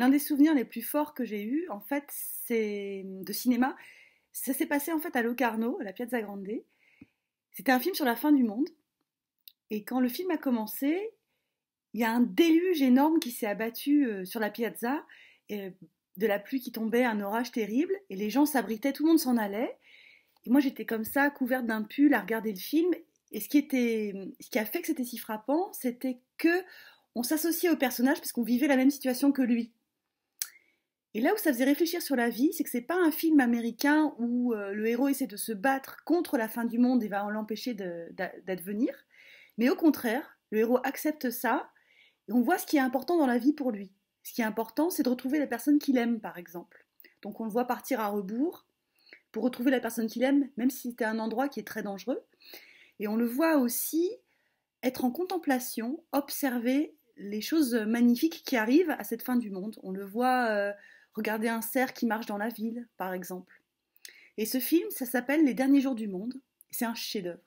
L'un des souvenirs les plus forts que j'ai eu, en fait, c'est hum, de cinéma. Ça s'est passé en fait à Locarno, à la Piazza Grande. C'était un film sur la fin du monde. Et quand le film a commencé, il y a un déluge énorme qui s'est abattu euh, sur la piazza, et euh, de la pluie qui tombait, un orage terrible, et les gens s'abritaient, tout le monde s'en allait. Et moi, j'étais comme ça, couverte d'un pull, à regarder le film. Et ce qui, était, hum, ce qui a fait que c'était si frappant, c'était que on s'associait au personnage parce qu'on vivait la même situation que lui. Et là où ça faisait réfléchir sur la vie, c'est que c'est pas un film américain où euh, le héros essaie de se battre contre la fin du monde et va en l'empêcher d'advenir, mais au contraire, le héros accepte ça et on voit ce qui est important dans la vie pour lui. Ce qui est important, c'est de retrouver la personne qu'il aime, par exemple. Donc on le voit partir à rebours pour retrouver la personne qu'il aime, même si c'était un endroit qui est très dangereux. Et on le voit aussi être en contemplation, observer les choses euh, magnifiques qui arrivent à cette fin du monde. On le voit euh, Regardez un cerf qui marche dans la ville, par exemple. Et ce film, ça s'appelle Les derniers jours du monde, c'est un chef-d'œuvre.